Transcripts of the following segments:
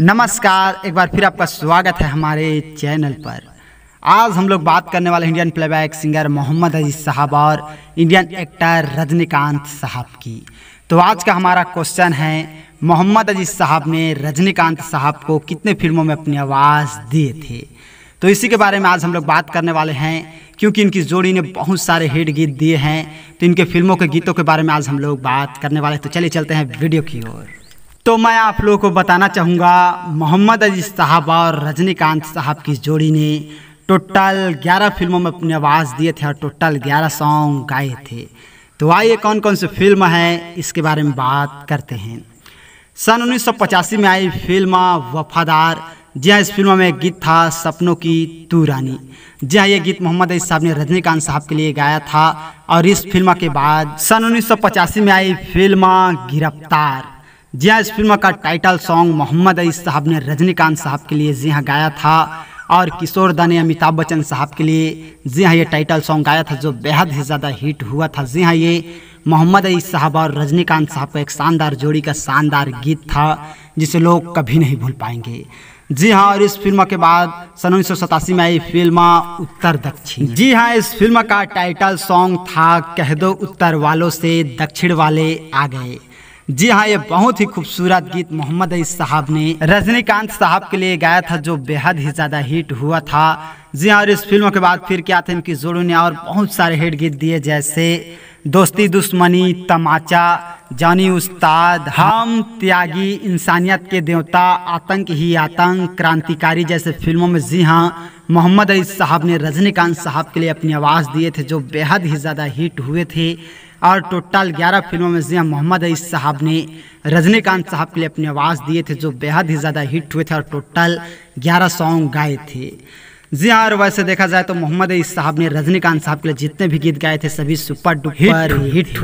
नमस्कार एक बार फिर आपका स्वागत है हमारे चैनल पर आज हम लोग बात करने वाले Indian playback singer Mohammed Aziz sahab और इंडियन एक्टर रजनीकांत साहब की तो आज का हमारा क्वेश्चन है मोहम्मद अजीज साहब ने रजनीकांत साहब को कितने फिल्मों में अपनी आवाज़ दिए थे तो इसी के बारे में आज हम लोग बात करने वाले हैं क्योंकि इनकी जोड़ी ने बहुत सारे हिट गीत दिए हैं तो इनके फिल्मों के गीतों के बारे में आज हम लोग बात करने वाले तो चलिए चलते हैं वीडियो की ओर तो मैं आप लोगों को बताना चाहूँगा मोहम्मद अजीज साहब और रजनीकांत साहब की जोड़ी ने टोटल 11 फिल्मों में अपनी आवाज़ दिए थे और टोटल 11 सॉन्ग गाए थे तो आइए कौन कौन से फिल्म है इसके बारे में बात करते हैं सन उन्नीस में आई फिल्म वफादार जी हाँ इस फिल्म में गीत था सपनों की तू रानी जी हाँ ये गीत मोहम्मद अजीज साहब ने रजनीकांत साहब के लिए गाया था और इस फिल्म के बाद सन उन्नीस में आई फिल्म गिरफ्तार जिया इस फिल्म का टाइटल सॉन्ग मोहम्मद अली साहब ने रजनीकांत साहब के लिए जी हाँ गाया था और किशोर दा ने अमिताभ बच्चन साहब के लिए जी हाँ ये टाइटल सॉन्ग गाया था जो बेहद ही ज़्यादा हिट हुआ था जी हाँ ये मोहम्मद अली साहब और रजनीकांत साहब का एक शानदार जोड़ी का शानदार गीत था जिसे लोग कभी नहीं भूल पाएंगे जी हाँ और इस फिल्म के बाद सन उन्नीस में आई फिल्म उत्तर दक्षिण जी हाँ इस फिल्म का टाइटल सॉन्ग था कह दो उत्तर वालों से दक्षिण वाले आ गए जी हाँ ये बहुत ही खूबसूरत गीत मोहम्मद अली साहब ने रजनीकांत साहब के लिए गाया था जो बेहद ही ज़्यादा हिट हुआ था जी हाँ और इस फिल्म के बाद फिर क्या था इनकी जोड़ों ने और बहुत सारे हिट गीत दिए जैसे दोस्ती दुश्मनी तमाचा जानी उस्ताद हम त्यागी इंसानियत के देवता आतंक ही आतंक क्रांतिकारी जैसे फिल्मों में जी हाँ मोहम्मद अली साहब ने रजनीकांत साहब के लिए अपनी आवाज़ दिए थे जो बेहद ही ज़्यादा हिट हुए थे और टोटल 11 फिल्मों में जी हाँ मोहम्मद अली साहब ने रजनीकांत साहब के लिए अपनी आवाज़ दिए थे जो बेहद ही ज़्यादा हिट हुए थे और टोटल ग्यारह सॉन्ग गाए थे जी हाँ और वैसे देखा जाए तो मोहम्मद अली साहब ने रजनीकांत साहब के लिए जितने भी गीत गाए थे सभी सुपर डुपर हिट, हुए हिट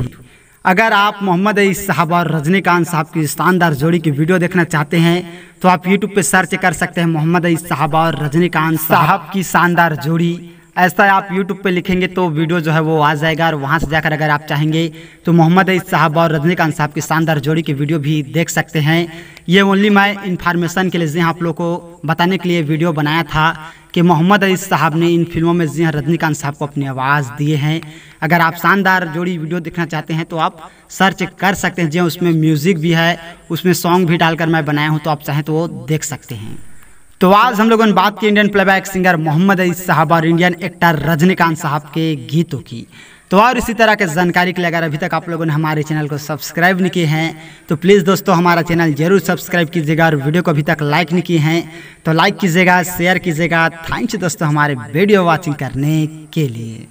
अगर आप मोहम्मद साहब और रजनीकांत साहब की शानदार जोड़ी की वीडियो देखना चाहते हैं तो आप यूट्यूब पे सर्च कर सकते हैं मोहम्मद साहब और रजनीकांत साहब की शानदार जोड़ी ऐसा आप यूट्यूब पे लिखेंगे तो वीडियो जो है वो आ जाएगा और वहाँ से जाकर अगर आप चाहेंगे तो मोहम्मद अईद साहब और रजनीकांत साहब की शानदार जोड़ी की वीडियो भी देख सकते हैं ये ओनली मैं इन्फॉर्मेशन के लिए जी हाँ, आप लोग को बताने के लिए वीडियो बनाया था कि मोहम्मद अली साहब ने इन फिल्मों में जी हाँ, रजनीकांत साहब को अपनी आवाज़ दिए हैं अगर आप शानदार जोड़ी वीडियो देखना चाहते हैं तो आप सर्च कर सकते हैं जी हाँ, उसमें म्यूज़िक भी है उसमें सॉन्ग भी डालकर मैं बनाया हूँ तो आप चाहें तो वो देख सकते हैं तो आज हम लोगों ने बात की Indian playback singer Mohammed Ali sahab और इंडियन एक्टर रजनीकांत साहब के गीतों की तो और इसी तरह के जानकारी के लिए अगर अभी तक आप लोगों ने हमारे चैनल को सब्सक्राइब नहीं किए हैं तो प्लीज़ दोस्तों हमारा चैनल जरूर सब्सक्राइब कीजिएगा और वीडियो को अभी तक लाइक नहीं किए हैं तो लाइक कीजिएगा शेयर कीजिएगा थैंक्स दोस्तों हमारे वीडियो वॉचिंग करने के लिए